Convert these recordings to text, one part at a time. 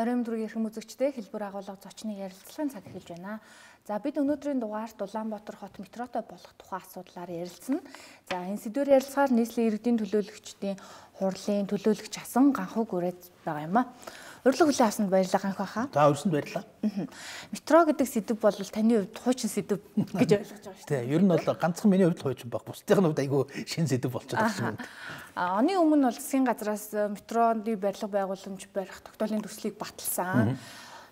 Барим дөрвийн эрхэм үзэгчтэй хэлбэр агуулга зочны ярилцлагын цаг эхэлж байна. За бид өнөөдрийн дугаарт Улаанбаатар хот метротой болох тухай асуудлаар ярилцсан. За энэ сэдвээр ярилцахаар нийслэлийн иргэдийн төлөөлөгчдийн хурлын төлөөлөгч асан ганхуу гүрээд байгаа юм а. Урилга хүлээн авсанд баярлалаа ганх баха. За урьсанд баярлалаа. Метро гэдэг сэдв бол таны хувьд хуучин сэдв гэж ойлгож байгаа шүү дээ. Тий, ер нь бол ганцхан миний хувьд хуучин баг. Бусдынх нь хувьд айгүй шин сэдв болчиход байна. А оны өмнө бол засгийн газраас э, метроны барилга байгууламж барих тогтоолын төслийг баталсан.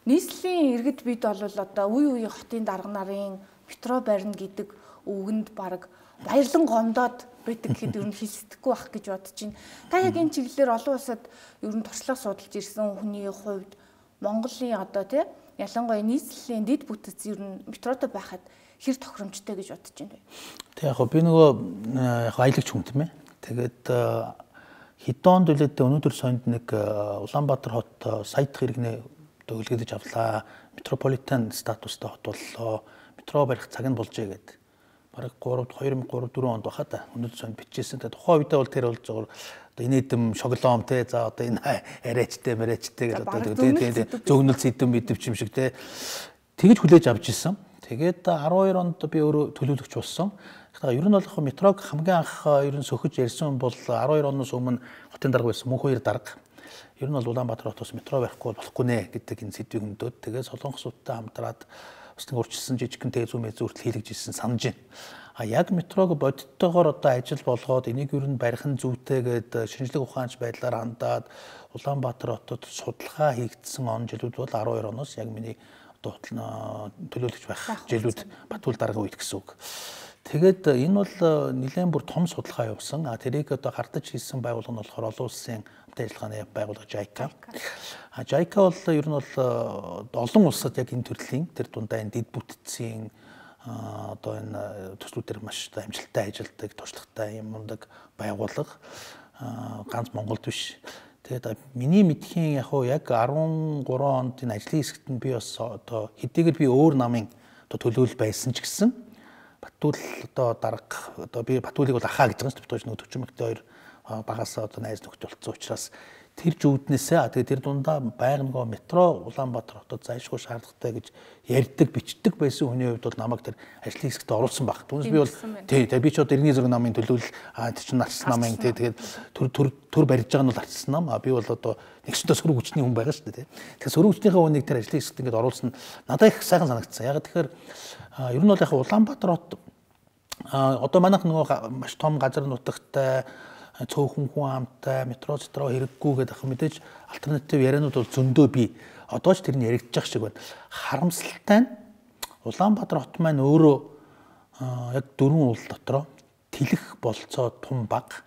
Нийслэлийн иргэд бид бол одоо үе үеийн хотын дарга нарын метро барина гэдэг үгэнд баг баярлан гомдоод байдаг гэхэд ер нь хэлсдэхгүй байх гэж бодож байна. Та яг энэ чиглэлээр олон улсад ер нь туршлага судалж ирсэн хүний хувьд Монголын одоо тий ялангуяа нийслэлийн дэд бүтц ер нь метрото байхад хэр тохиромжтой гэж бодож байна вэ? Тэг яг би нөгөө э, яг аялагч хүн тийм ээ. Тэгээд хэдэн дөлөдөө өнөөдөр сонд нэг э, Улаанбаатар хот э, саядах иргэнэ төлөвлөгөж авлаа. Метрополитен статустай хот боллоо. Метро барих цаг нь болжээ гэдэг бараг 3 2003 4 онд баха та өнөд сонд бичижсэн. Тэгээ тухайн үедээ бол тэр бол зөвхөн одоо инээдэм шоколом те за одоо энэ арайчтай мэрэчтэй гэдэг одоо тэгээ тэгээ зөгнөл сэтэм мэдвч юм шиг те тэгэж хүлээж авч ирсэн. Тэгээд 12 онд би өөрөө төлөөлөгч болсон. Тэгэхээр ер нь бол метрог хамгийн анх ер нь сөхөж ярьсан бол 12 оноос өмнө хотын дарга байсан мөн хоёр дарга. Ер нь бол Улаанбаатар хотоос метро барихгүй болохгүй нэ гэдэг энэ сэдвийг өмдөөд тэгээд Солонгосуудтай хамтраад бичлэг урчилсан жижигхэн тэг зүүн мэз зүртэл хийлгэж ирсэн санаж байна. А яг метрог бодиттойгоор одоо ажил болгоод энийг ер нь барихан зүйтэйгээд э, шинжлэх ухаанч байдлаар хандаад Улаанбаатар хотод судалгаа хийгдсэн он жилүүд бол 12 оноос яг миний одоо төлөөлөгч байх жилүүд Батүл дарга үед гэсэн үг. Тэгээд э, энэ бол э, нэлээд бүр том судалгаа явуулсан. А тэрийг одоо хардаж хийсэн байгууллага нь болохоор олон улсын хамт ажиллагааны байгууллага JICA. А JICA бол ер нь бол э, олон улсад яг энэ төрлийн тэр дундаа энэ дэд бүтцийн э, одоо энэ э, төслүүдээр маш амжилттай ажилладаг, туршлагатай юм ундаг байгууллага ганц Монголд биш. Тэгээд миний мэдхийн яг уу яг 13 онд энэ ажлын хэсэгт нь би бас одоо хэдийгээр би өөр намын одоо төлөөлөл байсан ч гэсэн Батүл одоо дарга одоо би Батүлийг бол ахаа гэж байгаа юм шүү дээ. Нөтөч мэгтэй хоёр багасаа одоо найз нөхд болцсон учраас тэр зүуднээсээ а тэгээ тэр дундаа байганого метро Улаанбаатар хотод зайлшгүй шаардлагатай гэж ярьдаг бичдэг байсан хүний хувьд бол намайг тэр ажлын хэсэгт оруулсан баг. Түүнээс би бол тий тэгээ би ч одоо иргэний зэрэг намын төлөөлөл а тэр чин нарцсан намын тий тэгээд төр төр төр барьж байгаа нь бол арцсан нам а би бол одоо нэгсдээ сөрөг хүчний хүн байгаа шүү дээ тий. Тэгэхээр сөрөг хүчнийхээ хүнийг тэр ажлын хэсэгт ингээд оруулсан надад их сайхан санагдсан. Яг тэгэхээр ер нь бол яг Улаанбаатар хот одоо манайх нөгөө маш том газар нутагтай цөөхөн хүн амтай метро цэтроо хэрэггүй гэдэг ах мэдээж альтернатив ярианууд бол зөндөө бий. Одоо ч тэр нь яригдчих шиг байна. Харамсалтай нь Улаанбаатар хот маань өөрөө яг дөрвөн уул дотроо тэлэх болцоо тун баг.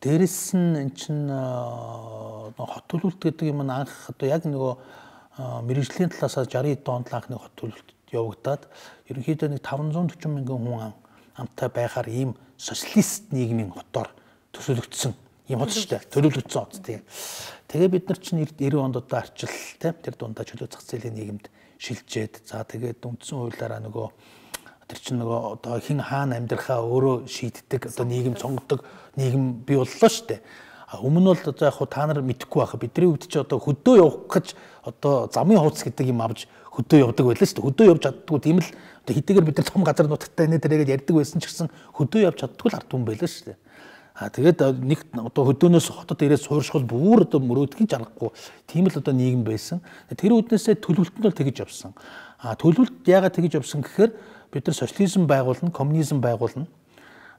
Дээрэс нь эн чин хот төлөвлөлт гэдэг юм анх одоо яг нөгөө мэрэгжлийн талаас 60 хэд онд анхны хот төлөвлөлт явагдаад ерөнхийдөө нэг 540 мянган хүн амтай байхаар ийм социалист нийгмийн хотоор төсөөлөгдсөн ийм хот шүү дээ. Төлөвлөгдсөн хот тийм. Тэгээ бид нар чинь 90 онд одоо арчил тийм тэр дундаа чөлөө зах зээлийн нийгэмд шилжээд за тэгээд үндсэн хуулиараа нөгөө тэр чинь нөгөө одоо хэн хаана амьдрахаа өөрөө шийддэг одоо нийгэм сонгодог нийгэм бий боллоо шүү дээ. А өмнө нь бол одоо яг хуу та нар мэдэхгүй байх. Бидний үед чи одоо хөдөө явах гэж одоо замын хувцас гэдэг юм авч хөдөө явдаг байлаа шүү дээ. Хөдөө явж чаддгүй тийм л одоо хэдийгээр бид нар том газар нутагтаа нэ тэргээд ярьдаг байсан ч гэсэн хөдөө явж чаддгүй л ард хүн байлаа шүү дээ. А тэгээд нэг одоо хөдөөнөөс хотод ирээд сууршхол бүр одоо мөрөөдөх нь чаргагүй. Тийм л одоо нийгэм байсан. Тэр үднээсээ төлөвлөлт нь бол тэгэж явсан. А төлөвлөлт яагаад тэгэж явсан гэхээр бид нар социализм байгуулна, коммунизм байгуулна.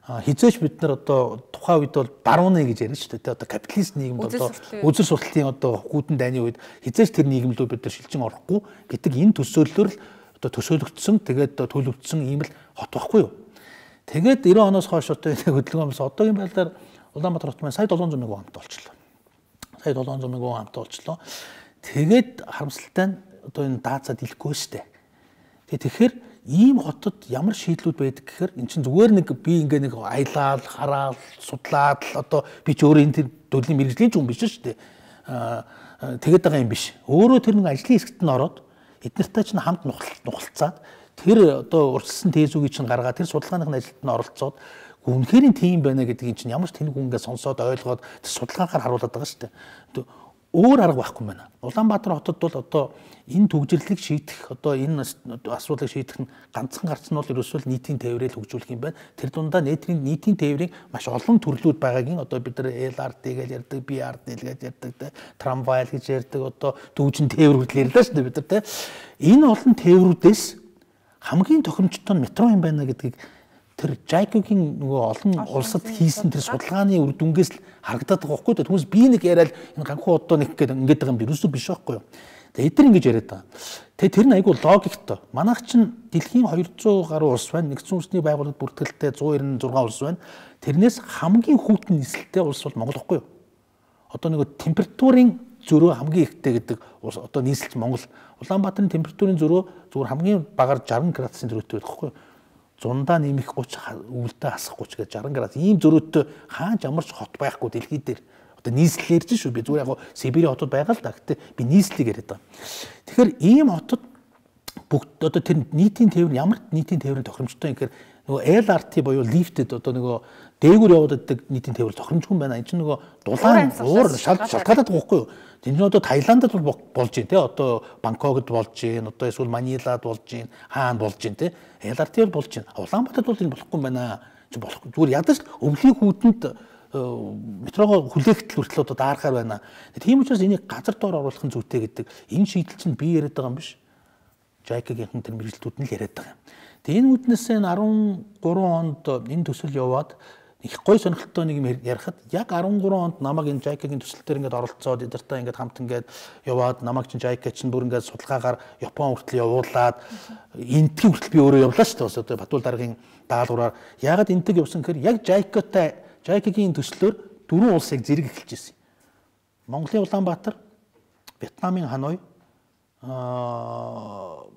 А хизээч бид нар одоо тухайн үед бол барууны гэж ярьж шүү дээ. Одоо капиталист нийгэм бол одоо үзэл судлалын одоо хүүдэн дайны үед хизээч тэр нийгэм рүү бид нар шилжин орохгүй. Гэтэг энэ төсөөллөөр л одоо төсөөлөгдсөн тэгээд төлөвлөсөн ийм л хот байхгүй юу? Тэгээд 90 оноос хойш одоо энэ хөдөлгөөн бас одоогийн байдлаар Улаанбаатар хот маань сая 700 мөнгө амт болчихлоо. Сая 700 мөнгө амт болчихлоо. Тэгээд харамсалтай нь одоо энэ даацад илэхгүй штэ. Тэгээд тэгэхээр ийм хотод ямар шийдлүүд байдаг гэхээр эн чинь зүгээр нэг би ингээ нэг аялал, хараал, судлаад л одоо би ч өөрөө энэ төрлийн мэрэгжлийн ч хүн биш шүү дээ. Тэгээд байгаа юм биш. Өөрөө тэр нэг ажлын хэсэгт нь ороод эднэртэй ч хамт нухалцаад тэр одоо урьдчилсан тезүүг чинь гаргаад тэр судалгааныхны ажилд нь оролцоод үнэхээр нь тийм байна гэдгийг чинь ямар ч тэнэг хүн ингээд сонсоод ойлгоод тэр судалгаагаар харуулдаг байгаа шүү дээ. Өөр арга байхгүй байна. Улаанбаатар хотод бол одоо энэ төгжрлийг шийдэх одоо энэ асуудлыг шийдэх нь ганцхан гарц нь бол ерөөсөө нийтийн тээврээр хөгжүүлэх юм байна. Тэр дундаа нийтийн нийтийн тээврийн маш олон төрлүүд байгааг нь одоо бид нар LRT гэж ярьдаг, BRT гэж ярьдаг, трамвай гэж ярьдаг одоо дүүжин тээврүүд л ярьлаа шүү дээ бид нар тийм. Энэ олон тээврүүдээс хамгийн тохиромжтой нь метро юм байна гэдгийг тэр Жайкогийн нөгөө олон улсад хийсэн тэр судалгааны үр дүнгээс л харагдаад байгаа байхгүй юу? Хүмүүс би нэг яриад энэ ганхуу одоо нэг гэдэг ингээд байгаа юм би юусоо биш байхгүй юу? Тэгээ эдгээр ингэж яриад байгаа. Тэгээ тэр нь айгүй логиктой. Манайх чинь дэлхийн 200 гаруй улс байна. Нэгдсэн улсны байгууллагад бүртгэлтэй 196 улс байна. Тэрнээс хамгийн хүүтэн нислэлтэй улс бол Монгол байхгүй юу? Одоо нөгөө температурын зөрөө хамгийн ихтэй гэдэг одоо нийслэлч Монгол. Улаанбаатарын температурын зөрөө зүгээр хамгийн багаар 60 градусын зөрүүтэй байхгүй зундаа нэмэх 30 өвөлдөө хасах 30 гэж 60 градус ийм зөрүүтэй хаач ямарч хот байхгүй дэлхий дээр одоо нийслэл ярьж шүү би зүгээр яг Сибирийн хотод байгаа л да гэтээ би нийслэлийг яриад байгаа. Тэгэхээр ийм хотод бүгд одоо тэр нийтийн тээвэр ямар нийтийн тээврийн тохиромжтой юм гэхээр нөгөө LRT буюу lifted одоо нөгөө дээгүүр явууддаг нийтийн тээвэр зохимжгүй байна. Энд чинь нөгөө дулаан уур шалтгаалаад байгаа байхгүй юу? Тэнд нь одоо Таиландд бол болж байна те. Одоо Бангкокд болж байна. Одоо эсвэл Манилад болж байна. Хаан болж байна те. LRT-ээр болж байна. Улаанбаатарт бол энэ болохгүй байна. Чи болох зүгээр ядаж өвлийн хүүтэнд э, метрогоо хүлээхтэл хүртэл одоо даархаар байна. Тийм учраас энийг газар дор оруулах нь зүйтэй гэдэг энэ шийдэл чинь би яриад байгаа юм биш. JICA-гийнхэн тэр мэрэгжлүүд нь л яриад байгаа юм. Тэгээ энэ үднээс энэ 13 онд энэ төсөл яваад их гой сонирхолтой нэг юм ярихад яг 13 онд намайг энэ Жайкагийн төсөл дээр ингээд оролцоод эдэртаа ингээд хамт ингээд яваад намайг чинь Жайка чинь бүр ингээд судалгаагаар Япон хүртэл явуулаад энтгийн хүртэл би өөрөө явлаа шүү дээ. Одоо Батуул даргын даалгавраар ягаад энтэг явсан гэхээр яг Жайкатай Жайкагийн төслөөр дөрвөн улсыг зэрэг эхэлж ирсэн. Монголын Улаанбаатар, Вьетнамын Ханой, аа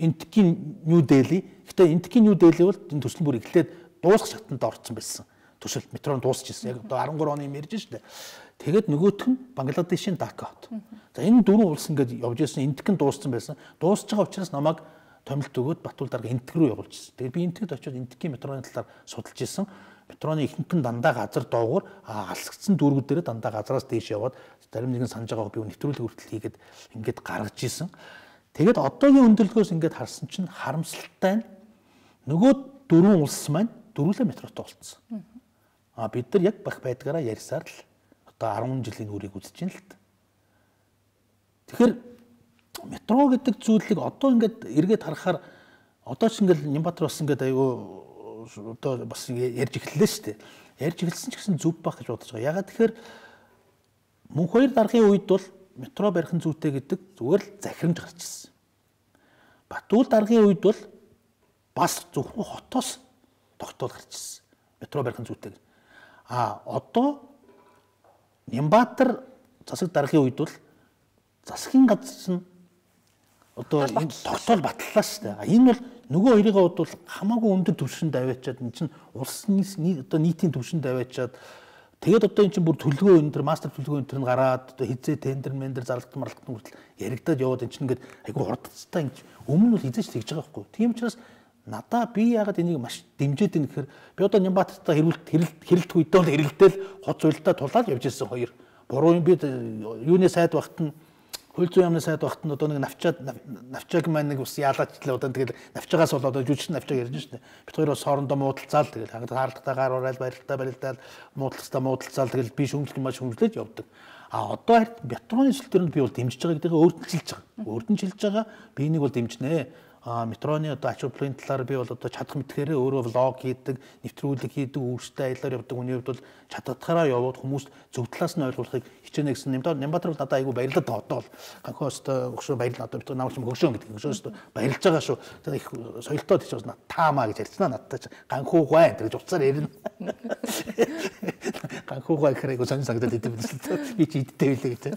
энтгийн Нью Дели. Гэтэ энтгийн Нью Дели бол энэ төсөл бүр эхлээд дуусах шатанд орцсон байсан. Төсөл метро нь дуусч ирсэн. Яг одоо 13 оны юм ярьж шүү дээ. Тэгээд нөгөөх нь Бангладешийн Дака хот. За энэ дөрвөн улс ингээд явж ирсэн энтгэн дууссан байсан. Дуусч байгаа учраас намайг томилт өгөөд Батуул дарга энтг рүү явуулж ирсэн. Тэгээд би энтгэд очиод энтгийн метроны талаар судалж ирсэн. Метроны ихэнхэн дандаа газар доогуур алсагдсан дүүргүүд дээрээ дандаа газраас дээш яваад зарим нэгэн санаж байгааг би нэвтрүүлэг хүртэл хийгээд ингээд гаргаж ирсэн. Тэгээд одоогийн өндөрлгөөс ингээд харсан чинь харамсалтай нь нөгөө дөрвөн улс маань дөрвөлөө метрото болцсон. А бид нар яг бах байдгаараа ярьсаар л одоо 10 жилийн үрийг үзэж байна л та. Тэгэхээр метро гэдэг зүйлийг одоо ингээд эргээд харахаар одоо ч ингээд Нямбатар бас ингээд айгүй одоо бас ярьж эхэллээ шүү дээ. Ярьж эхэлсэн ч гэсэн зүв бах гэж бодож байгаа. Ягаад тэгэхээр мөн хоёр даргын үед бол метро барих нь зүйтэй гэдэг зүгээр л захирамж гарч ирсэн. Батүүл даргын үед бол бас зөвхөн хотоос тогтоол гарчсан. Метро барихын зүйтэй. А одоо Нямбатар засаг даргын үед бол засгийн газар нь одоо тогтоол батллаа шүү дээ. Энэ бол нөгөө хоёрыг бодвол хамаагүй өндөр түвшинд аваачаад эн чинь улсын одоо нийтийн түвшинд аваачаад тэгээд одоо эн чинь бүр төлөвлөгөө өндөр мастер төлөвлөгөө өндөр нь гараад одоо хизээ тендер мендер зарлалт маргалт нь хүртэл яригадад яваад эн чинь ингээд айгүй хурдцтай эн чинь өмнө нь бол хизээч тэгж байгаа байхгүй. Тийм учраас Надаа би яагаад энийг маш дэмжиж байна гэхээр би одоо Нямбаттай хэрэлт хэрэлт хэрэлт үедээ л хэрэлтэл хоц уйлтаа тулаад явж ирсэн хоёр. Буруу юм би юуны сайд багт нь хөл зүйн яамны сайд багт нь одоо нэг навчаад навчааг маань нэг ус яалаач л одоо тэгэл навчаагаас бол одоо жүжигч навчааг ярьж шнэ. Бид хоёр бас хоорондоо муудалцаал тэгэл хаалталтайгаар урайл баярлалтаа баярлалтаа муудалцтаа муудалцаал тэгэл би шүмжлэх юм ба шүмжлэж явдаг. А одоо харин Бятроны сүлтөрөнд би бол дэмжиж байгаа гэдэг өөртөө шилж байгаа. Өөртөө шилж байгаа. Би энийг бол дэмжнэ метроны одоо ач холбогдлын талаар би бол одоо чадах мэтгээрээ өөрөө влог хийдэг, нэвтрүүлэг хийдэг, өөрсдөө аялаар явдаг хүний хувьд бол чаддгаараа яваад хүмүүст зөв талаас нь ойлгуулахыг хичээнэ гэсэн нэмдэр Нямбатар бол надад айгүй баярлаад байгаа. Одоо бол ганхөөст э, өгшөө баярлал одоо битүү намар юм хөгшөө гэдэг. Хөгшөөст баярлж байгаа шүү. Тэр их соёлтой тийч бас таамаа гэж ярьцгаа надтай ганхуу гай гэж уцаар ярина. Ганхуу гай гэхэрэг сонь санагдаад идэв биз дээ. Би ч иддэв лээ гэдэг.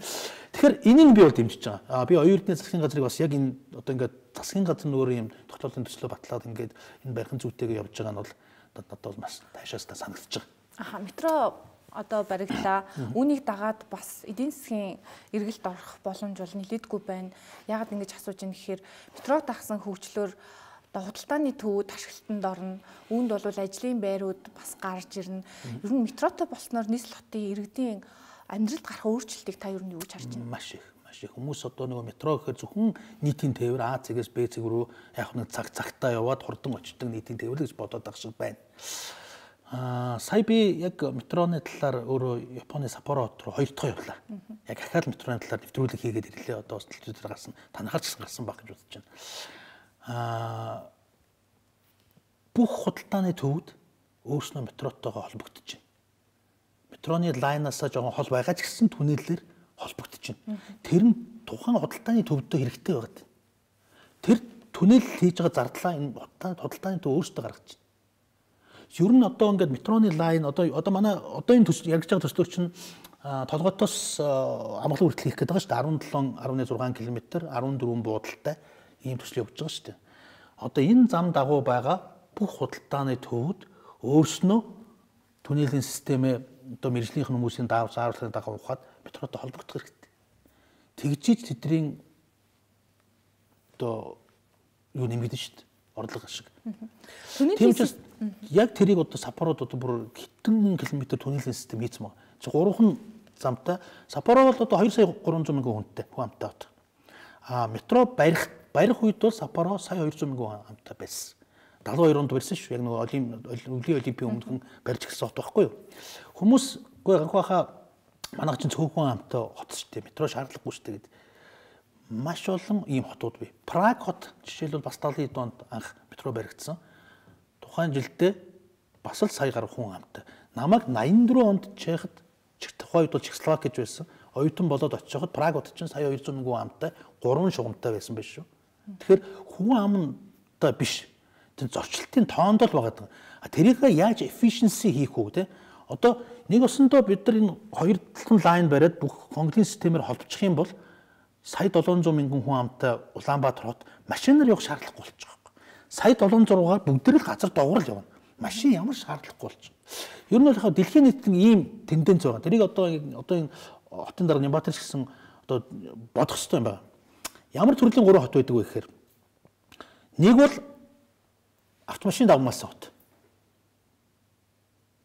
Тэгэхээр энийг би бол дэмжиж байгаа. А би оюутны засгийн газрыг бас яг энэ одоо ингээд засгийн газар нөр юм тогтоолын төслөө батлаад ингээд энэ барихын зүйтэйгээ явж байгаа нь бол надад бол бас таашаастай санагдчихаг. Аха метро одоо баригдлаа. Үүнийг дагаад бас эдийн засгийн эргэлт орох боломж бол нэлээдгүй байна. Ягаад ингэж асууж байна гэхээр метро тагсан хөгжлөөр одоо худалдааны төвүүд ашиглалтанд орно. Үүнд бол ажлын байрууд бас гарч ирнэ. Ер нь метротой болсноор нийслэл хотын иргэдийн амьдралд гарах өөрчлөлтийг та ер нь юу гэж харж байна? Маш их маш их хүмүүс одоо нөгөө метро гэхээр зөвхөн нийтийн тээвэр А цэгээс Б цэг рүү яг нэг цаг цагтаа яваад хурдан очдог нийтийн тээвэр гэж бодоод байгаа шиг байна. Аа сая би яг метроны талаар өөрөө Японы Сапоро хот руу хоёр дахь явлаа. Яг ахаал метроны талаар нэвтрүүлэг хийгээд ирлээ. Одоо сэтгэл зүйдээр гарсан. Танахаарч гарсан баг гэж бодож байна. Аа бүх худалдааны төвд өөрснөө метротойгоо холбогдож байна. Метроны лайнаасаа жоохон хол байгаа ч гэсэн түнэлэлэр холбогдож байна. Тэр нь тухайн худалдааны төвдөө хэрэгтэй байгаад байна. Тэр түнэлэл хийж байгаа зардлаа энэ худалдааны төв өөртөө гаргаж байна Ер нь одоо ингээд метроны лайн одоо одоо манай одоогийн төсөл яригч байгаа төслөөр чинь толготоос амгалан хүртэл хийх гэдэг байгаа шүү дээ 17.6 км 14 буудалтай ийм төсөл явж байгаа шүү дээ. Одоо энэ зам дагуу байгаа бүх худалдааны төвд өөрснөө түнэлийн системээ одоо мэрэгжлийн хүмүүсийн даав зааруулахын дагуу ухаад метротой холбогдох хэрэгтэй. Тэгжиж тэдний одоо юу нэмэгдэн шүү дээ. Орлого шиг. Түнэлийн Яг тэрийг одоо Сапород одоо бүр хитэн километр түннелийн систем хийцэн байна. Чи гурван замтай. Сапоро бол одоо 2 сая 300 мянган хүнтэй хүн амтай байна. А метро барих барих үед бол Сапоро сая 200 мянган хүн амтай байсан. 72 онд барьсан шүү. Яг нөгөө олим өвлийн олимпийн өмнөхөн барьж гисэн хот байхгүй юу? Хүмүүс үгүй ганх байхаа манайх чинь цөөхөн амтай хот шүү дээ. Метро шаардлагагүй шүү дээ гэдэг. Маш олон ийм хотууд бий. Праг хот жишээлбэл бас 70 хэд онд анх метро баригдсан тухайн жилдээ бас л сая гаруй хүн амтай. Намайг 84 онд Чехд тухайн үед бол Чехословак гэж байсан. Оюутан болоод очиход Прагод ч сая 200 мянган амтай, 3 шугамтай байсан биш шүү. Тэгэхээр хүн амтай биш. Тэр зорчлтын тоонд л байгаа. Тэрийг яаж efficiency хийх үү те? Одоо нэг усандоо бид нар энэ хоёр талын лайн бариад бүх хонгийн системээр холбочих юм бол сая 700 мянган хүн амтай Улаанбаатар хот машинаар явах шаардлагагүй болчих сая 706-аар бүгдэрэг газар доогуур л явна. Машин ямар шаардлагагүй болж байна. Ер нь бол яг дэлхийн нийтэд ийм тенденц байгаа. Тэрийг одоо одоо энэ хотын дарга Нямбатарч гэсэн одоо бодох хэрэгтэй юм байна. Ямар төрлийн гурван хот байдаг вэ гэхээр нэг бол автомашин давмаасан хот.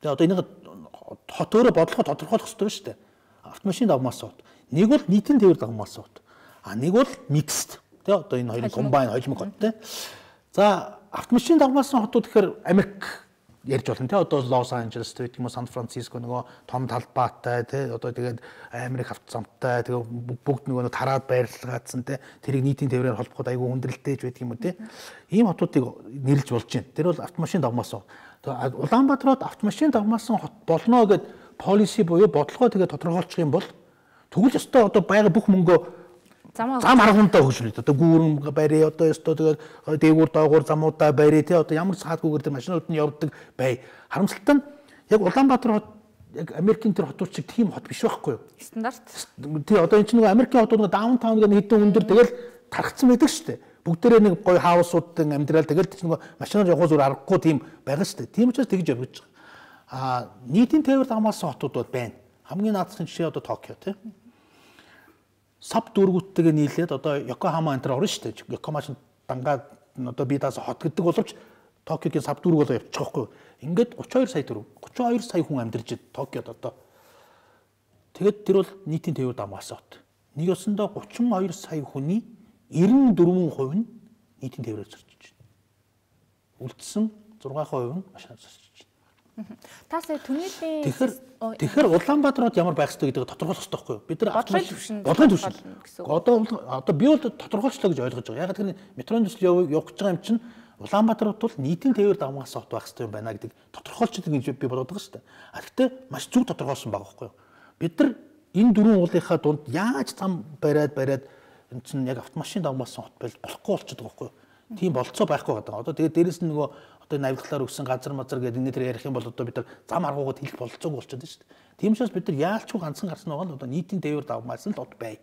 Тэгээ одоо энийг хот өөрөө бодлого тодорхойлох хэрэгтэй шүү дээ. Автомашин давмаасан хот. Нэг бол нийтийн тээвэр давмаасан хот. А нэг бол микст. Тэгээ одоо энэ хоёрын комбайн холимог хот те. За автомашин давмаасан хотууд гэхээр Америк ярьж болно те одоо Лос Анжелес гэдэг юм уу Сан Франциско нөгөө том талбайтай те одоо тэгээд Америк автозамтай тэгээ бүгд нөгөө тараад байрлалгаадсан те тэрийг нийтийн тээврээр холбоход айгүй хүндрэлтэйж байдаг юм уу те ийм хотуудыг нэрлж болж байна тэр бол автомашин давмаасан Улаанбаатарт автомашин давмаасан хот болно гэд полиси буюу бодлого тэгээ тодорхойлчих юм бол тэгвэл өстой одоо байга бүх мөнгөө зам аргунтаа хөгжүүлээд одоо гүүрэн барьээ одоо ёстой тэгээд дээгүүр доогуур замуудаа барьээ те одоо ямар саадгүйгээр тэр машинууд нь явдаг бай. Харамсалтай нь яг Улаанбаатар хот яг Америкийн тэр хотууд шиг тийм хот биш байхгүй юу? Стандарт. Тий одоо эн чинь нөгөө Америкийн хотууд нөгөө даунтаун гэдэг хэдэн өндөр тэгэл тархацсан байдаг шүү дээ. Бүгдээрээ нэг гоё хаусуудын амьдрал тэгэл тийм нөгөө машинаар явах зүр аргагүй тийм байгаа шүү дээ. Тийм учраас тэгж явж байгаа. Аа нийтийн тээвэр хамаасан хотууд бол байна. Хамгийн наацхан жишээ одоо Токио тийм сав дүүргүүдтэйгээ нийлээд одоо Йокохама энэ төр орно шүү дээ. Йокохама ч дангаа одоо би даас хот гэдэг боловч Токиогийн сав дүүрэг болоо явчих واخгүй. Ингээд 32 сая төгрөг 32 сая хүн амьдарч Токиод одоо Тэгэд тэр бол нийтийн тээвэр дамгаасан хот. Нэг ёсондоо 32 сая хүний 94% нь нийтийн тээврээр зарчиж байна. Үлдсэн 6% нь машин зарч Та сая түнэлийн Тэгэхээр Улаанбаатар хот ямар байх ёстой гэдгийг тодорхойлох ёстой байхгүй юу? Бид нар бодлогын түвшин гэсэн. Одоо одоо би бол тодорхойлчлоо гэж ойлгож байгаа. Яг тэр метроны төсөл явуулж байгаа юм чинь Улаанбаатар хот бол нийтийн тээвэр давмаас хот байх ёстой юм байна гэдэг тодорхойлчдаг гэж би бодоод байгаа шүү дээ. А гэхдээ маш зүг тодорхойлсон байгаа байхгүй юу? Бид нар энэ дөрвөн уулынхаа дунд яаж зам бариад бариад энэ чинь яг автомашин давмаас хот байл болохгүй болчиход байгаа байхгүй юу? тийм болцоо байхгүй гэдэг. Одоо тэгээд дээрэс нь нөгөө одоо энэ авилгалаар өгсөн газар мазар гэдэг энэ төр ярих юм бол одоо бид нар зам аргуугаад хэлэх бололцоог болчиход шүү дээ. Тийм учраас бид нар яалчгүй ганцхан гарсан байгаа нь одоо нийтийн тээвэр давмаасан л од бай.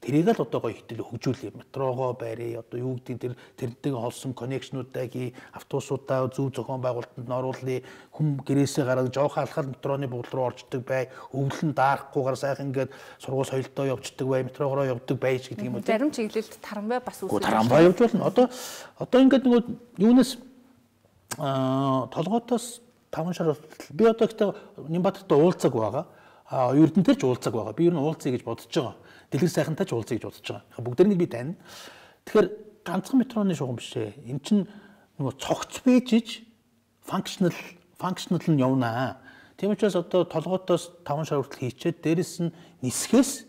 Тэрийг л одоо гоё хитэл хөгжүүлээ. Метрогоо барьээ, одоо юу гэдэг тэр тэрнтэйг холсон коннекшнуудаа хий, автобусуудаа зөв зохион байгуулалтанд оруулъя. Хүм гэрээсээ гараад жоохон алхаар метроны буудал руу орждаг бай. Өвлөн даарахгүйгээр сайхан ингээд сургууль соёлтой явждаг бай, метрогоо явдаг байж гэдэг юм уу. Зарим чиглэлд тарамбай бас үүсэж байна. Тарамбай явж болно. Одоо одоо ингээд нөгөө юунаас толгоотоос 5 сар хүртэл би одоо ихтэй Нямбаттай уулзаг байгаа. А Эрдэнтер ч уулзаг байгаа. Би ер нь уулзъя гэж бодож байгаа. Дэлгэр сайхантай ч уулзъя гэж бодож байгаа. Бүгдэрнийг би тань. Тэгэхээр ганцхан метроны шугам биш ээ. Эн чинь нөгөө цогц бэжж functional functional нь явнаа. Тийм учраас одоо толгоотоос 5 сар хүртэл хийчээд дээрэс нь нисгээс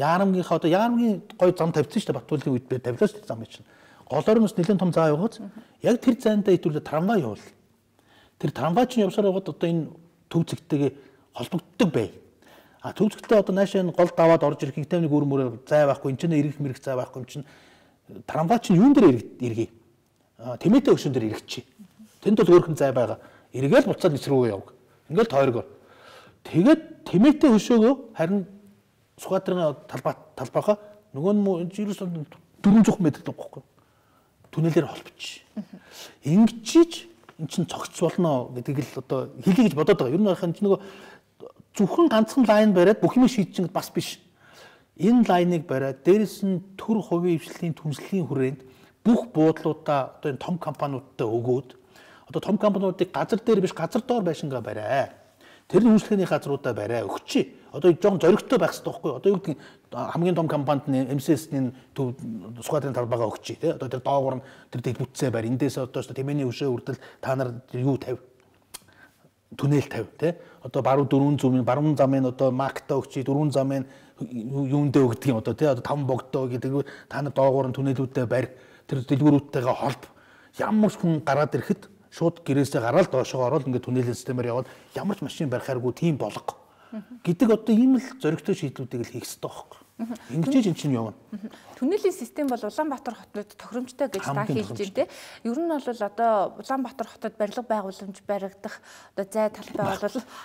яарамгийнхаа одоо яарамгийн гой зам тавьсан шүү дээ Батүлийн үед тавилаа шүү дээ зам чинь гол оромос нэлээд том заа явууц яг тэр зайндаа итүүлээ трамвай явуул. Тэр трамвай чинь явсаар байгаад одоо энэ төв зэгтэйгээ холбогддог бай. А төв зэгтээ одоо наашаа энэ гол даваад орж ирэх хинтэм нэг өөр мөрөө зай байхгүй энэ чинь эргэх мэрэг зай байхгүй юм чинь трамвай чинь юун дээр эргэе. Тэмээтэй өшөн дээр эргэчихэ. Тэнд бол өөрхөн зай байгаа. Эргээл буцаад эсрүүгээ явг. Ингээл тойргоор. Тэгээд тэмээтэй хөшөөгөө харин Сүхбаатарын талбай талбайхаа нөгөө нь юу ч 400 м байхгүй түнэлээр холбоч. Ингчиж эн чин цогц болно гэдэг л одоо хэлий гэж бодоод байгаа. Ер нь ахын чи нөгөө зөвхөн ганцхан лайн бариад бүх юм шийдчихэнд бас биш. Энэ лайныг бариад дээрэс нь төр хувийн хвшлийн түнслийн хүрээнд бүх буудлуудаа одоо энэ том компаниудтай өгөөд одоо том компаниудыг газар дээр биш газар доор байшингаа барай. Тэр нь үйлчлэхний газруудаа барай өгчээ. Одоо жоохон зоригтой байх хэрэгтэй байхгүй юу? Одоо юу гэдэг хамгийн том компанид нь МСС-ийн төв сугаатын талбайгаа өгч тий. Одоо тэр доогуур нь тэр дэд бүтцээ барь. Эндээс одоо ч тэмээний өшөө үрдэл та нар юу тавь? Түнэл тавь тий. Одоо баруун дөрвөн зүмийн баруун замын одоо макта өгч, дөрвөн замын юундээ өгдөг юм одоо тий. Одоо таван богдоо гэдэг та нар доогуур нь түнэлүүдээ барь. Тэр дэлгүүрүүдтэйгээ холб. Ямар ч хүн гараад ирэхэд шууд гэрээсээ гараад доошоо ороод ингээд түнэлийн системээр явбал ямар ч машин барихааргүй тийм болго гэдэг одоо ийм л зөрөгтэй шийдлүүдийг л хийх хэрэгтэй байхгүй. Ингэж эн чинь явна. Түнэлийн систем бол Улаанбаатар хотод тохиромжтой гэж та хэлж байна те. Ер нь бол одоо Улаанбаатар хотод барилга байгууламж баригдах одоо зай талбай бол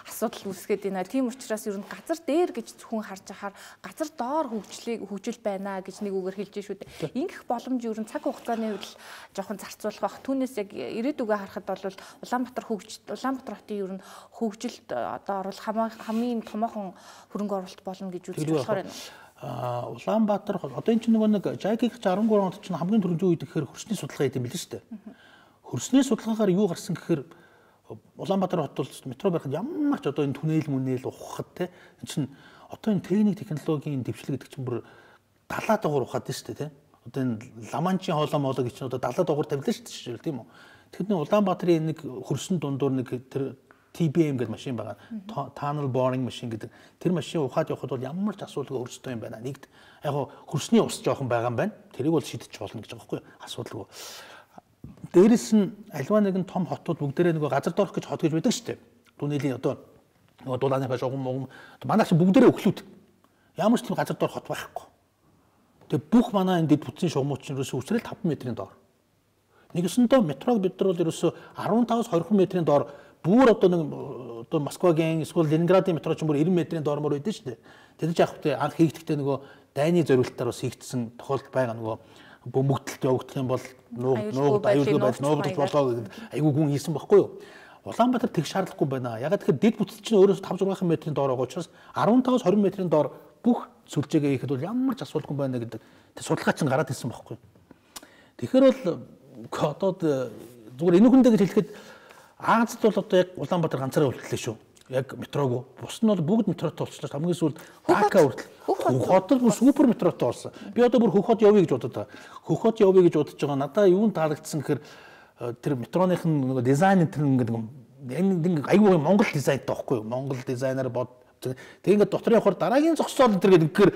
асуудал үүсгээд байна. Тийм учраас ер нь газар дээр гэж зөвхөн харж ахаар газар доор хөгжлийг хөгжил байна гэж нэг үгээр хэлж шүү дээ. Ингэх боломж ер нь цаг хугацааны хувьд жоохон зарцуулах бах. Түүнээс яг ирээдүгөө харахад бол Улаанбаатар хөгжилт Улаанбаатар хотын ер нь хөгжилт одоо оруулах хамгийн томоохон хөрөнгө оруулалт болно гэж үзэж болохоор байна. Э, Улаанбаатар одоо эн чинь нөгөө нэг JAG-ийн 13 онд чинь хамгийн түрүүний зүй үед гэхээр хөрсний судалгаа хийдэм билээ шүү дээ. Хөрсний судалгаагаар юу гарсан гэхээр Улаанбаатар хот бол метро барихад ямар ч одоо энэ түнэл мүнэл ухахад те эн чинь одоо энэ техник технологийн дэвшлэг гэдэг чинь бүр 70 дагуур ухаад дээ шүү дээ те. Одоо энэ Ламанчин хоолоо моолог гэж чинь одоо 70 дагуур тавилаа шүү дээ тийм үү. Тэдний Улаанбаатарын нэг хөрсөн дундуур нэг тэр TBM гэдэг машин байгаа. Tunnel boring машин гэдэг. Тэр машин ухаад явхад бол ямар ч асуудалгүй өрсөлдөө юм байна. Нэгд яг хөрсний ус жоохон байгаа юм байна. Тэрийг бол шийдэж болно гэж байгаа байхгүй асуудалгүй. Дээрэс нь альва нэгэн том хотууд бүгдээрээ нөгөө газар доорх гэж хот гэж байдаг шүү дээ. Түнэлийн одоо нөгөө дулааны хаш угм угм манайх чинь бүгдээрээ өглөөд ямар ч тийм газар доор хот байхгүй. Тэгээ бүх манай энэ дэд бүтцийн шугамуч нь ерөөсөө үсрэл 5 метрийн доор. Нэгсэндээ метрог бид нар бол ерөөсөө 15-аас 20 метрийн доор бүр одоо нэг одоо Москвагийн эсвэл Ленинградын метро ч бүр 90 метрийн доормор үйдэн шүү дээ. Тэр нь яг хөтэ анх хийгдэхдээ нөгөө дайны зориулалтаар бас хийгдсэн тохиолдол байгаа нөгөө бөмбөгдөлт явагдах юм бол нууг нуугд аюулгүй байдал нуугдж болоо гэдэг айгүй гүн хийсэн байхгүй юу? Улаанбаатар тэгш шаардлагагүй байна. Ягаад тэгэхээр дэд бүтц чинь өөрөөс 5 6 метрийн доор байгаа учраас 15-аас 20 метрийн доор бүх сүлжээгээ хийхэд бол ямар ч асуудалгүй байна гэдэг тэр судалгаа чинь гараад ирсэн байхгүй. Тэгэхээр бол кодод э, зүгээр энэ хүндээ гэж хэлэхэд Аазад бол одоо яг Улаанбаатар ганцаараа үлдлээ шүү. Яг метрог бус нь бол бүгд метротой болчихлоо. Хамгийн сүүлд Ака хүртэл Хөхот бол бүр супер метротой болсон. Би одоо бүр Хөхот явъя гэж бодод. Хөхот явъя гэж бодож байгаа. Надаа юу таалагдсан гэхээр э, тэр метроных нь нөгөө дизайн энэ нэг нэг айгүй Монгол дизайнтай байхгүй юу? Монгол дизайнер бод Тэг ингээд дотрын хор дараагийн зогсоол энэ гэдэг гэхээр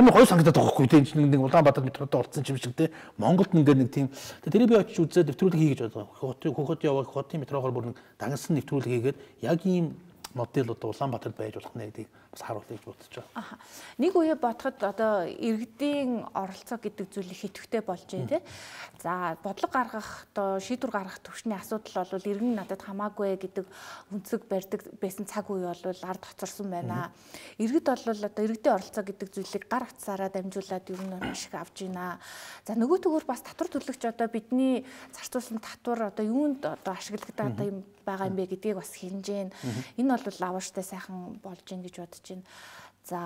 амар гой санагдаад байгаа хгүй тийм ч нэг Улаанбаатар метродо олдсон юм шиг тийм Монголд ингээд нэг тийм тэрийг би очиж үзээд нэвтрүүлэг хий гэж бодсон. Хөхөт яваа хотын метрохоор бүр нэг дагнасан нэвтрүүлэг хийгээд яг ийм модель одоо Улаанбаатарт байж болох нэ гэдгийг бас харуулъя гэж бодож байгаа. Нэг үе бодоход одоо иргэдийн оролцоо гэдэг зүйл их идэвхтэй болж байна тий. За бодлого гаргах одоо шийдвэр гаргах төвчний асуудал бол иргэн надад хамаагүй гэдэг үнцэг барьдаг байсан цаг үе бол ард хоцорсон байна. Иргэд бол одоо иргэдийн оролцоо гэдэг зүйлийг гар утсаараа дамжуулаад ер нь маш их авж байна. За нөгөө төгөөр бас татвар төлөгч одоо бидний зарцуулсан татвар одоо юунд одоо ашиглагдах одоо юм байгаа юм бэ гэдгийг бас хинжээн. Энэ бол лаваштай сайхан болж гин гэж бодож байна. За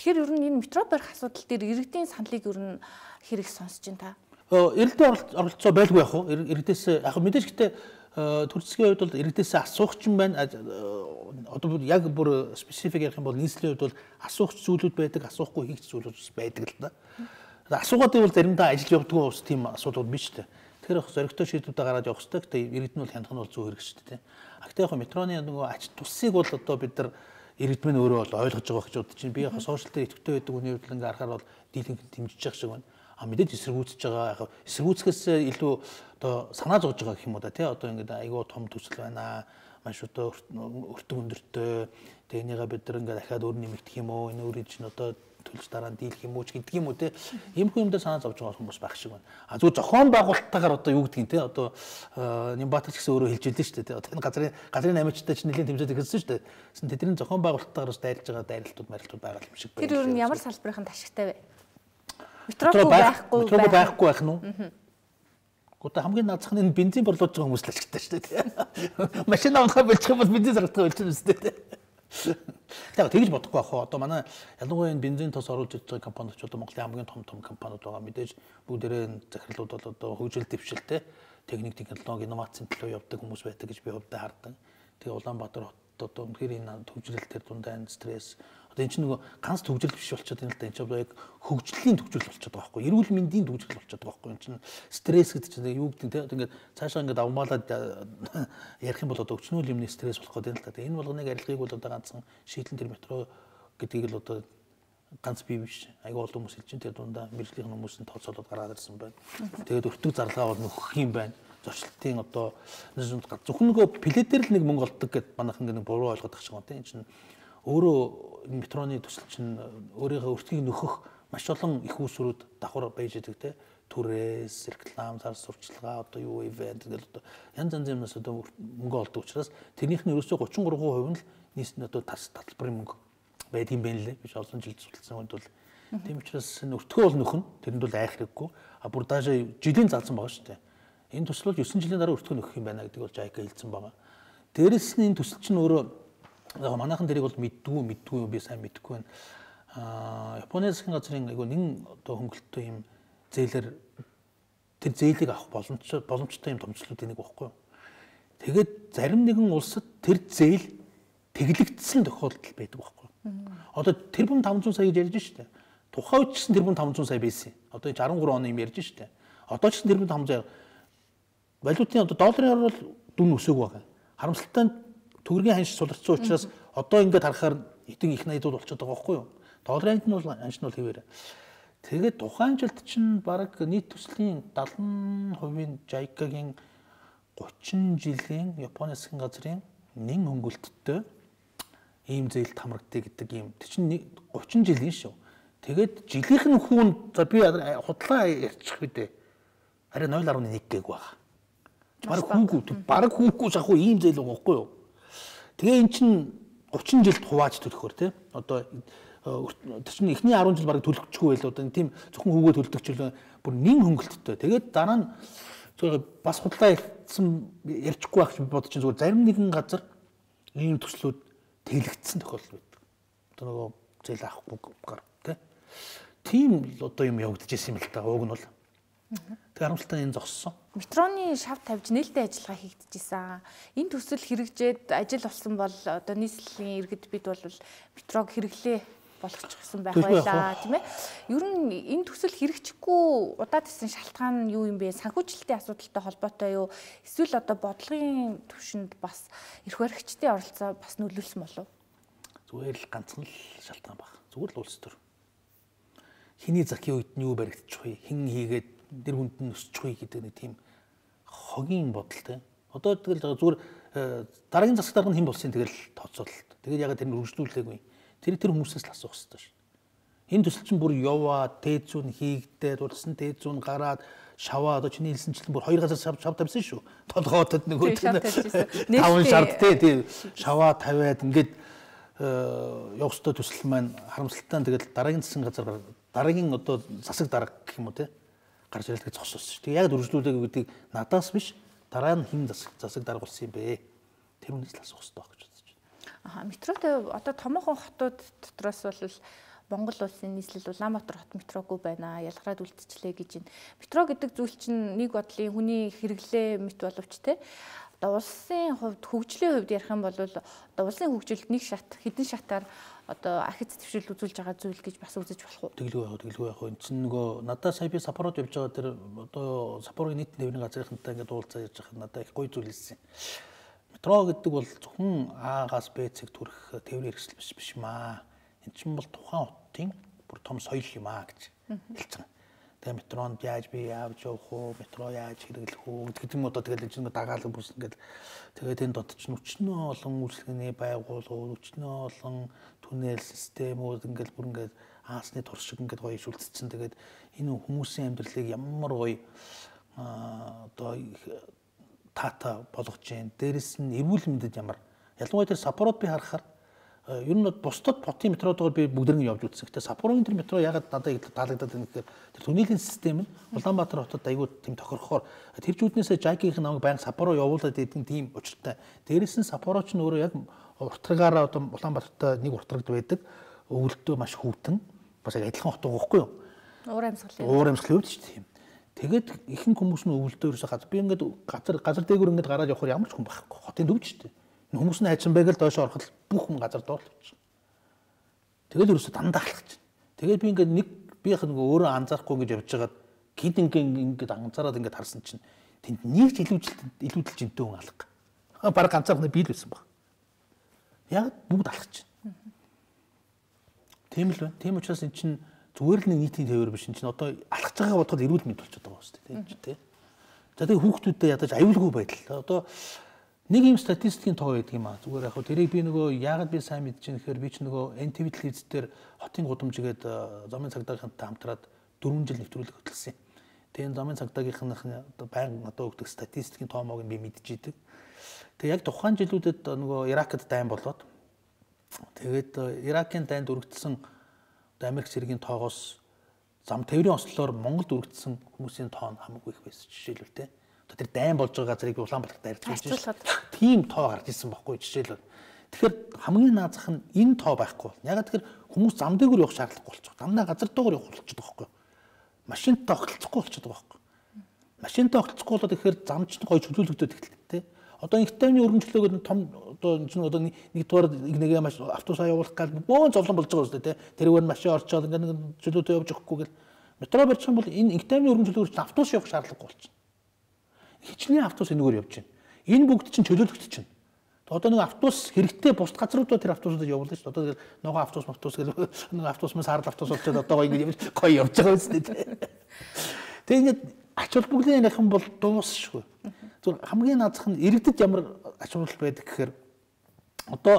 тэгэхээр ер нь энэ метро барих асуудал дээр иргэдийн саналыг ер нь хэрэг сонсож байна та. Э, иргэдийн оролцоо байлгүй яг уу? Иргэдээс яг мэдээж гэтээ төрцгийн хувьд бол иргэдээс асуухч юм байна. Э, одоо яг бүр специфик ярих юм бол нийслэлийн хувьд бол асуухч зүйлүүд байдаг, асуухгүй хийх зүйлүүд байдаг л да. Асуугаад байвал заримдаа ажил явдгүй ус тийм асуудал биш л дээ. Тэгэхээр зөрөгтэй шийдвэрдээ гараад явах хэрэгтэй. Гэтэ иргэднүүл хяндах нь бол зөв хэрэг шүү дээ. Гэхдээ яг метроны нөгөө ач туссыг бол одоо бид нар иргэдмэн өөрөө бол ойлгож байгаа гэж бодож чинь би яг сошиал дээр идэвхтэй байдаг үний хувьд ингээ харахаар бол дийлэнх дэмжиж явах шиг байна. А мэдээж эсэргүүцэж байгаа яг эсэргүүцэхээс илүү одоо санаа зовж байгаа гэх юм уу да тий одоо ингээ айгүй том төсөл байна аа маш одоо өртөг өндөртэй тэгээ энийгээ бид нар ингээ дахиад өөр нэмэгдэх юм уу энэ өөрийн чинь одоо төлж дараа нь дийлэх юм уу ч гэдэг юм уу те. Иймэрхүү юм дээр санаа зовж байгаа хүмүүс байх шиг байна. А зүгээр зохион байгуулалтаагаар одоо юу гэдгийг те одоо Нямбатар ч гэсэн өөрөө хэлж байлаа шүү дээ те. Одоо энэ газрын газрын амьдчтай ч нэлийн тэмцээд гэсэн шүү дээ. Тэсн тэдний зохион байгуулалтаагаар бас дайрлж байгаа дайралтууд марилтууд байгаа юм шиг байна. Тэр юу нь ямар салбарын ташигтай вэ? Метро байхгүй байхгүй байхгүй байх нь уу? Гута хамгийн наадах нь бензин борлуулж байгаа хүмүүс л ашигтай шүү дээ. Машин авахаа болчих юм бол бензин зарагдах болчих юм шүү дээ. Тэгэхээр тэгж бодохгүй байх уу? Одоо манай ялангуяа энэ бензин тос оруулж ирж байгаа компаниуд ч одоо Монголын хамгийн том том компаниуд байгаа. Мэдээж бүгдээрээ энэ захирлууд бол одоо хөгжил дэвшилтэй техник, технологи, инновацийн төлөө явдаг хүмүүс байдаг гэж би хувьдаа хардаг. Тэгээ Улаанбаатар хотод одоо үнэхээр энэ хөгжрэл төр дундаа энэ стресс Одоо энэ чинь нөгөө ганц төгжрөл биш болчиход байна л да. Энэ чинь яг хөгжлийн төгжрөл болчиход байгаа байхгүй. Эрүүл мэндийн төгжрөл болчиход байгаа байхгүй. Энэ чинь стресс гэдэг чинь юу гэдэг нь те. Одоо ингээд цаашаа ингээд авмаалаад ярих юм бол одоо өчнөл юмны стресс болох гэдэг юм л да. Энэ болгоныг арилгыг бол одоо ганцхан шийдлэн тэр метро гэдгийг л одоо ганц бие биш. Аяга олон хүмүүс хэлж тэр дундаа мэрэгжлийн хүмүүс нь тооцоолоод гараад ирсэн байна. Тэгээд өртөг зарлага бол нөхөх юм байна. Зорчлтын одоо зөвхөн нөгөө пледер л нэг мөнгө олддог гэд манайхан нэг буруу ойлгоод тах шиг байна. Энэ чинь өөрөө метроны төсөл чинь өөрийнхөө өртгийг нөхөх маш олон их усрууд давхар байж байгаа те түрээс реклам зар сурчлагаа одоо юу ивент гэдэг одоо янз янз юмнаас одоо мөнгө олдог учраас тэрнийхний ерөөсөө 33% нь л нийт нь одоо тас таталбарын мөнгө байдаг юм байна лээ биш олон жил зүтэлсэн хүнд бол тийм учраас өртгөө бол нөхөн тэрэнд бол айх хэрэггүй а бүр даашаа жилийн залсан байгаа шүү дээ энэ төсөл бол 9 жилийн дараа өртгөө нөхөх юм байна гэдэг бол жайка хэлсэн байгаа дээрэс нь энэ төсөл чинь өөрөө Яг манайхан тэрийг бол мэддгүй мэддгүй би сайн мэдэхгүй байна. Аа Японы засгийн газрын айгу нэг одоо хөнгөлөлтөө юм зээлэр тэр зээлийг авах боломж боломжтой юм томчлууд энийг багхгүй. Тэгээд зарим нэгэн улсад тэр зээл тэглэгдсэн тохиолдол байдаг багхгүй. Одоо тэр бүм 500 сая гэж ярьж штэ. Тухайн үед ч гэсэн тэр бүм 500 сая байсан. Одоо 63 оны юм ярьж штэ. Одоо ч гэсэн тэр бүм 500 валютын одоо долларын хор бол дүн өсөөг байгаа. Харамсалтай нь төгрөгийн ханш сулрцсан учраас одоо ингээд харахаар хитэн их найдууд болчиход байгаа байхгүй юу? Долларын ханш нь бол ханш нь бол хэвээрээ. Тэгээд тухайн жилд чинь баг нийт төслийн 70%-ийн JICA-гийн 30 жилийн Японы засгийн газрын нэн өнгөлттэй ийм зээлд хамрагддаг гэдэг ийм чинь 30 жилийн шүү. Тэгээд жилийнх нь хүүн за би худлаа ярьчих бидээ. Харин 0.1 гэг баг. Бараг хүүгүй, бараг хүүгүй шахуу ийм зэйл байгаа байхгүй юу? Тэгээ эн чинь 30 жилд хувааж төлөхөөр тий. Одоо тэр чинь эхний 10 жил бараг төлөгчгүй байл одоо тийм зөвхөн хүүгээ төлдөг чил бүр нэн хөнгөлттэй. Тэгээд дараа нь зүгээр бас худлаа ирсэн ярьчихгүй байх бодож чинь зүгээр зарим нэгэн газар ийм төслүүд тэлэгдсэн тохиолдол байдаг. Одоо нөгөө зээл авахгүй гар тий. Тийм л одоо юм явагдаж исэн юм л та ууг нь бол. Тэг харамсалтай энэ зогссон. Метроны шав тавьж нээлттэй ажиллагаа хийгдчихсэн. Энэ төсөл хэрэгжээд ажил болсон бол одоо нийслэлийн иргэд бид бол метрог хэрэглээ болгочихсон байх байлаа тийм ээ. Ер нь энэ төсөл хэрэгжихгүй удаад исэн шалтгаан нь юу юм бэ? Санхүүжилтийн асуудалтай холбоотой юу? Эсвэл одоо бодлогын түвшинд бас эрх баригчдын оролцоо бас нөлөөлсөн болов уу? Зүгээр л ганцхан л шалтгаан баг. Зүгээр л улс төр. Хиний захийн үед нь юу баригдчих вэ? Хэн хийгээд тэр хүнд нь өсчихгүй гэдэг нэг тийм хогийн бодолтой. Одоо тэгэл зүгээр э, дараагийн засаг дарга нь хэн болсон тэгэл тооцоолт. Тэгэл ягаад тэр нь үргэлжлүүлээгүй. Тэр тэр хүмүүсээс л асуух хэрэгтэй шүү. Энэ төсөл чинь бүр яваа, тээз зүүн хийгдээд, урдсан тээз зүүн гараад шаваа одоо чиний хэлсэнчлэн бүр хоёр газар шав шав тавьсан шүү. Толгоотод нөгөө таван шард тий тий шаваа тавиад ингээд э, явах ёстой төсөл маань харамсалтай нь тэгэл дараагийн засгийн газар дараагийн одоо засаг дарга гэх юм уу тий гар ширэлтгэ зогсоосон шүү. Тэг яг үржлүүлээг гэдэг надаас биш дараа нь хэн засаг даргуулсан юм бэ? Тэр үнээс л асуух хэрэгтэй гэж бодож байна. Аа метрод одоо томоохон хотууд дотроос бол Монгол улсын нийслэл Улаанбаатар хот метроогүй байна. Ялгараад үлдчихлээ гэж байна. Метро гэдэг зүйл чинь нэг бодлын хүний хэрэглээ мэт боловч те одоо улсын хувьд хөгжлийн хувьд ярих юм бол одоо улсын хөгжилд нэг шат хэдэн шатаар одоо ахиц твшил үзүүлж байгаа зүйл гэж бас үзэж болох уу? Тэглгүй байх, тэглгүй байх. Энд чинь нөгөө надад сая би сапород явж байгаа тэр одоо сапорын нийт төвний газрынхантай ингээд уулзаа ярьж байхад надад их гоё зүйл хэлсэн. Метро гэдэг бол зөвхөн А-гаас Б-ийг төрөх тээврийн хэрэгсэл биш биш маа. Энд чинь бол тухайн хотын бүр том соёл юм аа гэж хэлсэн. Тэгээ метронд яаж би явж явах уу, метро яаж хэрэглэх үү гэдэг юм одоо тэгэл чинь дагаал бүс ингээд тэгээд энэ дот чинь өчнөө олон үйлчлэгний байгууллагууд, өчнөө олон түнэл системүүд ингээл бүр ингээд аасны тор шиг ингээд гоё шүлцсэн. Тэгээд энэ хүмүүсийн амьдралыг ямар гоё одоо таата болгож जैन. Дээрэс нь эрүүл мэндэд ямар ялангуяа тэр сапород би харахаар Э, ер нь бусдад хотын метротойгоор би бүгд нь явж үзсэн. Гэтэ Сапорогийн тэр метро ягаад надад их таалагдаад байна гэхээр тэр түнэлийн систем нь Улаанбаатар хотод аягүй тийм тохирохоор э, тэр зүднээсээ Жайкийн намайг баян Сапоро явуулаад идэв тийм учиртай. Дээрээс нь Сапороч нь өөрөө яг уртгаараа одоо Улаанбаатарт нэг уртгард байдаг. Өвөлтөө маш хөвтөн. Бас яг адилхан хот байхгүй юу? Уур амьсгалын. Уур амьсгалын үед ч тийм. Тэгээд ихэнх хүмүүс нь өвөлтөө ерөөсө газар би ингээд газар газар дээгүүр ингээд гараад явхаар ямар ч хүн байхгүй. Хотын төвч шүү дээ Хүмүүс нь айцсан байгаад доош ороход бүх хүн газар дуул явчих. Тэгэл ерөөсө дандаа алхаж чинь. Тэгээд би ингээд нэг биех нэг өөрөө анзаарахгүй гэж явж байгаад гид ингээд ингээд анзаараад ингээд харсан чинь тэнд нэг ч илүүжилтэнд илүүдэлж энтэй хүн алга. Бараг ганцаархны би л байсан баг. Яг бүгд алхаж чинь. Тийм л байна. Тийм учраас эн чинь зүгээр л нэг нийтийн тээвэр биш эн чинь одоо алхаж байгаа бодоход эрүүл мэнд болчиход байгаа шүү дээ. Тийм ч тийм. За тэгээ хүүхдүүдтэй ядаж аюулгүй байдал. Одоо Нэг юм статистикийн тоо байдаг юм аа. Зүгээр яг хөө тэрийг би нөгөө яагаад би сайн мэдчихэв гэхээр би ч нөгөө NTV телевиз дээр хотын гудамжигээд э, замын цагдаагийнхантай хамтраад 4 жил нэвтрүүлэг хөтлсөн юм. Тэгээд замын цагдаагийнхнах байнга одоо өгдөг статистикийн тоомоог би мэдчихийдэг. Тэгээд яг тухайн жилүүдэд э, нөгөө Иракт дайн болоод тэгээд э, Иракийн дайнд өргөдсөн Америк цэргийн тоогоос зам тээврийн ослоор Монголд өргөдсөн хүмүүсийн тоо нь хамаагүй их байсан жишээлбэл тийм Одоо тэр дайн болж байгаа газрыг Улаанбаатарт арилж хийж байна. Тийм тоо гарч ирсэн байхгүй жишээлбэл. Тэгэхээр хамгийн наазах нь энэ тоо байхгүй. Ягаад тэгэхээр хүмүүс зам дээр явах шаардлагагүй болчих. Дамнаа газар дуугаар явах болчиход байгаа байхгүй. Машинтаа огтлохгүй болчиход байгаа байхгүй. Машинтаа огтлохгүй болоод тэгэхээр замч нь гоё чөлөөлөгдөд эхэлдэг тий. Одоо их таймны өргөнчлөөгөө том одоо чинь одоо нэгдүгээр нэг нэгэ маш автобусаа явуулах гал бөөн зовлон болж байгаа үстэй тий. Тэрүүгээр машин орчоод ингээд чөлөөтэй явж өгөхгүй гэл метро барьчих юм бол энэ их таймны өргөнчлөөгөөр автобус явах шаардлагагүй болчихно хичнээн автобус энэгээр явж байна. Энэ бүгд чинь чөлөөлөгдөж чинь. Одоо нэг автобус хэрэгтэй бусд газруудаа тэр автобусудад явуулна шүү. Одоо тэгэл ногоо автобус автобус гэл нэг автобус мэн саарл автобус болчиход одоо ингэ явж гоё явж байгаа юм шүү. Тэгээ ингээд ач холбогдлын ярих юм бол дуусшгүй. Зүгээр хамгийн наазах нь иргэдэд ямар ач холбогдол байдаг гэхээр одоо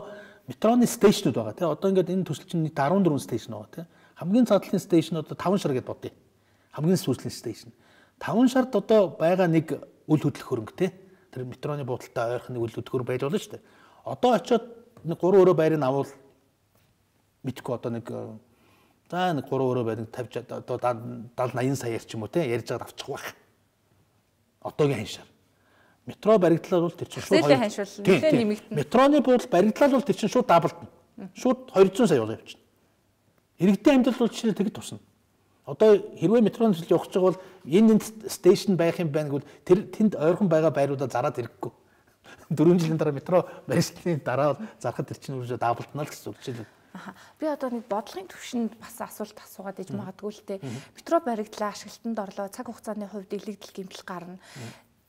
метроны стейшнүүд байгаа тий. Одоо ингээд энэ төсөл чинь нийт 14 стейшн байгаа тий. Хамгийн цаатлын стейшн одоо 5 шар гэдээ бодъё. Хамгийн сүүлийн стейшн. 5 шард одоо байгаа нэг үл хөдлөх хөрөнгөтэй. Тэр метроны буудалтай ойрхон нэг үл хөдлөх байл болно шүү дээ. Одоо очиод нэг 3 өрөө байрыг авал мэдхгүй одоо нэг э, за нэг 3 өрөө байрыг тавьж одоо 70 80 саяар ч юм уу те ярьж байгаад авчих байх. Одоогийн ханшаар. Метро баригдлал бол тэр чинь шууд хоёр. Нэлээд нэмэгдэнэ. Метроны буудал баригдлал бол тэр чинь шууд даблдна. Шууд 200 сая болоо явчихна. Иргэдийн амьдрал бол чинь тэгэд тусна. Одоо хэрвээ метронд зүйл явах гэж бол энэ энд стейшн байх юм байна гэвэл тэр тэнд ойрхон байгаа байруудаа зараад ирэхгүй. 4 жилийн дараа метро барьсны дараа бол зарахад тэр чинь үржээ даблтнаа л гэсэн үг чинь. Аха. Би одоо нэг бодлогын төвшөнд бас асуулт асуугаад иж магадгүй л те. Метро баригдлаа ашиглалтанд орлоо. Цаг хугацааны хувьд илэгдэл гэмтэл гарна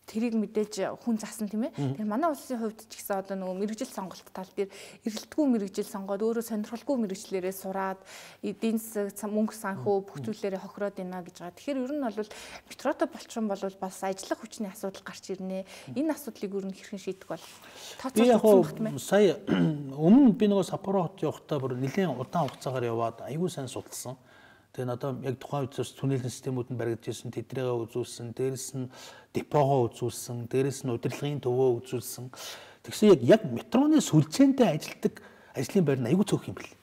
тэрийг мэдээж хүн засан тийм ээ. Тэгэхээр манай улсын хувьд ч гэсэн одоо нөгөө мэрэгжил сонголт тал дээр эргэлтгүй мэрэгжил сонгоод өөрөө сонирхолгүй мэрэгжлэрээ сураад эдийн засаг, мөнгө санхүү бүх зүйлээрээ хохироод байна гэж байгаа. Тэгэхээр ер нь бол метрото болчихсон бол бас ажиллах хүчний асуудал гарч ирнэ. Энэ асуудлыг ер нь хэрхэн шийдэх бол тооцоолж үзэх юм бэ? Сая өмнө би нөгөө Сапоро хот явахдаа бүр нэлээд удаан хугацаагаар яваад аюул сан судалсан. Mm Тэгээ надад яг тухайн үеэс сүнэлэн системүүд нь баригдаж ирсэн тэднийг үзүүлсэн, дээрэс нь депогоо үзүүлсэн, дээрэс нь удирдлагын төвөө үзүүлсэн. Тэгсэн яг яг метроны сүлжээндээ ажилладаг ажлын байр нь аягүй цөөх юм бэл.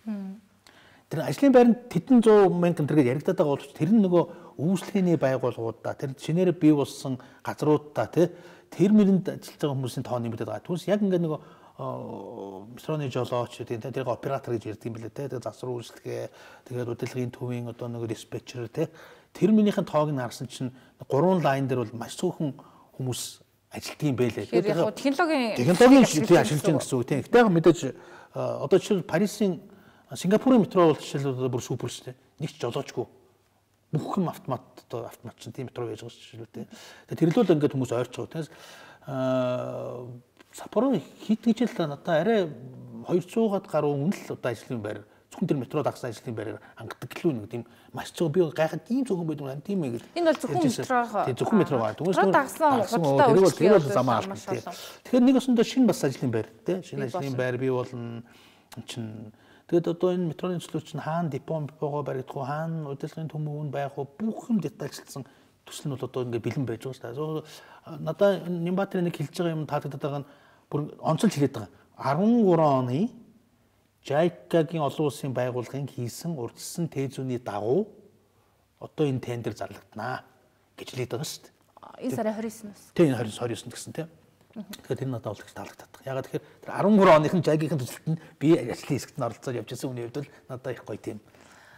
Тэр ажлын байр нь тедэн 100 мянган төгрөг яригадаад байгаа боловч тэр нь нөгөө үйлчлэгээний байгууллагуудаа тэр шинээр бий болсон газруудаа тий тэр мэрэнд ажиллаж байгаа хүмүүсийн тоо нэмэгдээд байгаа. Түнс яг ингээд нөгөө строны э, жолооч тийм тэ тэрийг оператор гэж ярьд юм бэлээ тэ тэгээ засвар үйлчлэгээ тэгээд удирдлагын төвийн одоо нэг диспетчер тэ тэр минийхэн тоог нь харсан чинь гурван лайн дээр бол маш цөөхөн хүмүүс ажилт юм бэлээ тэгэхээр технологийн технологийн ашиглаж байна гэсэн үг тийм гэхдээ мэдээж э, одоо жишээл Парисын Сингапурын метро бол жишээл бүр супер шүү дээ нэг ч жолоочгүй бүх юм автомат одоо автомат чинь тийм метро яаж байгаа шүү дээ тэр л бол ингээд хүмүүс ойрцоо тийм Сапоро хит гэж л одоо арай 200 гад гаруй үнэл одоо ажлын байр зөвхөн тэр метро дагсан ажлын байраар хангадаг гэлөө нэг тийм маш зөв би гайхад ийм зөвхөн байдаг юм тийм ээ гэл. Энэ бол зөвхөн метро. Тийм зөвхөн метро байна. Түнэс дагсан худалдаа үйлчлэг. Тэр бол замаа алах тийм. Тэгэхээр нэг өсөндөө шинэ бас ажлын байр тийм шинэ ажлын байр бий болно чинь Тэгэд одоо энэ метроны төслүүд чинь хаана депо бипогоо баригдах уу хаана удирдлагын төмөв нь байх уу бүх юм детальчилсан төсөл нь бол одоо ингээд бэлэн байж байгаа шүү дээ. Надаа Нямбатрын нэг хэлж байгаа юм таатагдаад байгаа нь бүр онцолж хэлээд байгаа 13 оны JICA-гийн олон улсын байгууллагын хийсэн урдсан тээзүүний дагуу одоо энэ тендер зарлагданаа гэж хэлээд байгаа шүү дээ. Э, энэ сарын 29-ноос. Тийм 29 29-нд гэсэн тийм. Тэгэхээр энэ надад болчих таалагдаад байна. Ягаад тэгэхээр 13 оных нь JICA-гийн төсөлд нь би ажлын хэсэгт нь оролцоод явж байсан үний хувьд л надад их гоё тийм.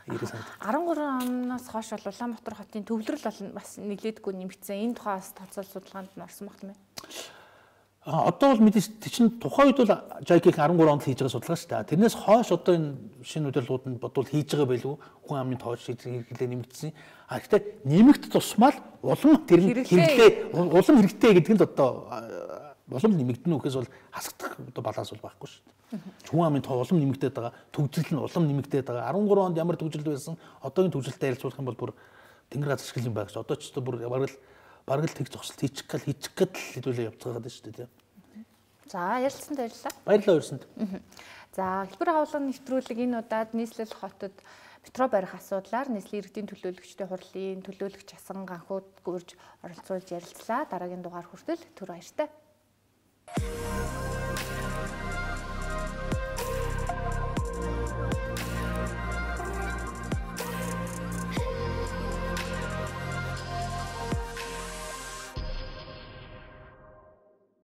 13 оноос хойш бол Улаанбаатар хотын төвлөрөл бол бас нэлээдгүй нэмэгдсэн. Энэ тухай бас тооцоол судалгаанд нь орсон багт юм байна одоо бол мэдээж чинь тухайн үед бол JK-ийн 13 онд хийж байгаа судалгаа шүү дээ. Тэрнээс хойш одоо энэ шинэ удирдлагууд нь бодвол хийж байгаа байлгүй хүн амын тооч хэрэглээ нэмэгдсэн. А гэхдээ нэмэгд тусмал улам тэр нь хэрэглээ улам хэрэгтэй гэдэг нь одоо улам нэмэгдэнэ үхээс бол хасагдах одоо баланс бол байхгүй шүү дээ. Хүн амын тоо улам нэмэгдээд байгаа, төвжирэл нь улам нэмэгдээд байгаа. 13 онд ямар төвжирэл байсан, одоогийн төвжирэлтэй харьцуулах юм бол бүр тэнгэр газар шиг юм байх ш. Одоо ч гэсэн бүр ямар л бараг л тэг зогсолт хийчих гал хийчих гал хэдүүлээ явцгаагаад байна шүү дээ тийм. За ярилцсан баярлалаа. Баярлалаа өрсөнд. За хэлбэр агуулгын нэвтрүүлэг энэ удаад нийслэл хотод метро барих асуудлаар нийслэлийн иргэдийн төлөөлөгчтэй хурлын төлөөлөгч асан ганхууд гөрж оролцуулж ярилцлаа. Дараагийн дугаар хүртэл түр баяртай.